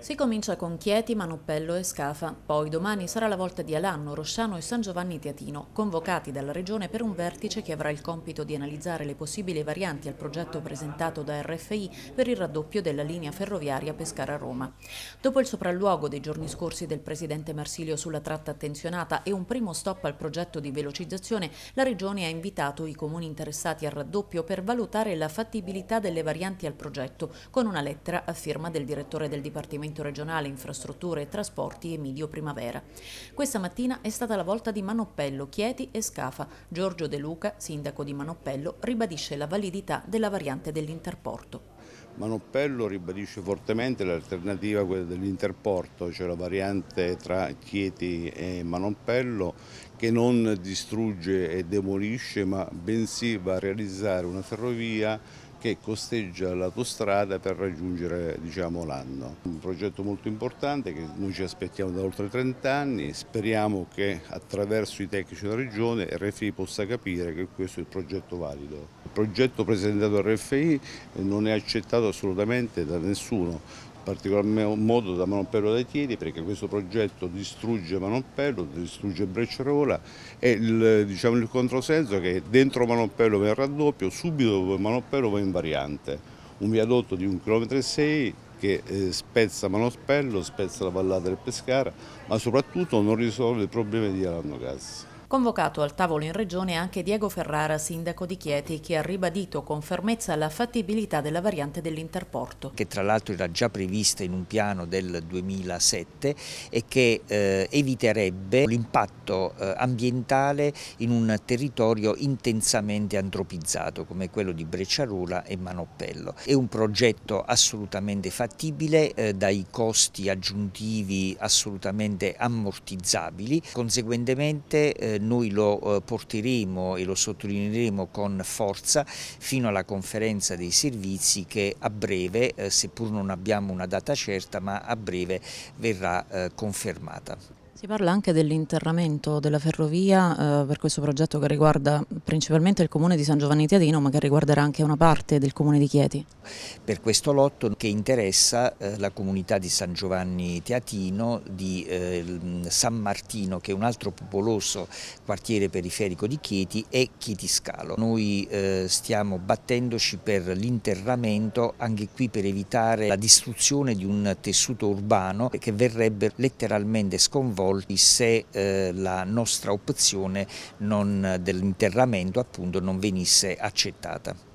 Si comincia con Chieti, Manuppello e Scafa, poi domani sarà la volta di Alanno, Rosciano e San Giovanni Teatino, convocati dalla Regione per un vertice che avrà il compito di analizzare le possibili varianti al progetto presentato da RFI per il raddoppio della linea ferroviaria Pescara-Roma. Dopo il sopralluogo dei giorni scorsi del Presidente Marsilio sulla tratta attenzionata e un primo stop al progetto di velocizzazione, la Regione ha invitato i comuni interessati al raddoppio per valutare la fattibilità delle varianti al progetto, con una lettera a firma del direttore del Dipartimento coordinamento regionale infrastrutture e trasporti Emilio Primavera. Questa mattina è stata la volta di Manoppello, Chieti e Scafa. Giorgio De Luca, sindaco di Manoppello, ribadisce la validità della variante dell'interporto. Manoppello ribadisce fortemente l'alternativa dell'interporto, cioè la variante tra Chieti e Manoppello che non distrugge e demolisce ma bensì va a realizzare una ferrovia che costeggia l'autostrada per raggiungere diciamo, l'anno. Un progetto molto importante che noi ci aspettiamo da oltre 30 anni e speriamo che attraverso i tecnici della Regione RFI possa capire che questo è il progetto valido. Il progetto presentato a RFI non è accettato assolutamente da nessuno, particolar modo da Manopello dai Tieni perché questo progetto distrugge Manopello, distrugge Brecciarola e il, diciamo, il controsenso è che dentro Manopello va in raddoppio, subito dopo Manopello va in variante, un viadotto di 1,6 km che eh, spezza Manopello, spezza la vallata del Pescara, ma soprattutto non risolve il problema di Alanno Cassi. Convocato al tavolo in regione anche Diego Ferrara, sindaco di Chieti, che ha ribadito con fermezza la fattibilità della variante dell'interporto. Che tra l'altro era già prevista in un piano del 2007 e che eh, eviterebbe l'impatto eh, ambientale in un territorio intensamente antropizzato come quello di Brecciarula e Manoppello. È un progetto assolutamente fattibile, eh, dai costi aggiuntivi assolutamente ammortizzabili, conseguentemente eh, noi lo eh, porteremo e lo sottolineeremo con forza fino alla conferenza dei servizi che a breve, eh, seppur non abbiamo una data certa, ma a breve verrà eh, confermata. Si parla anche dell'interramento della ferrovia eh, per questo progetto che riguarda principalmente il comune di San Giovanni Tiadino ma che riguarderà anche una parte del comune di Chieti. Per questo lotto che interessa eh, la comunità di San Giovanni Teatino, di eh, mm, San Martino che è un altro popoloso quartiere periferico di Chieti e Chietiscalo. Scalo. Noi eh, stiamo battendoci per l'interramento anche qui per evitare la distruzione di un tessuto urbano che verrebbe letteralmente sconvolto volti se eh, la nostra opzione dell'interramento appunto non venisse accettata.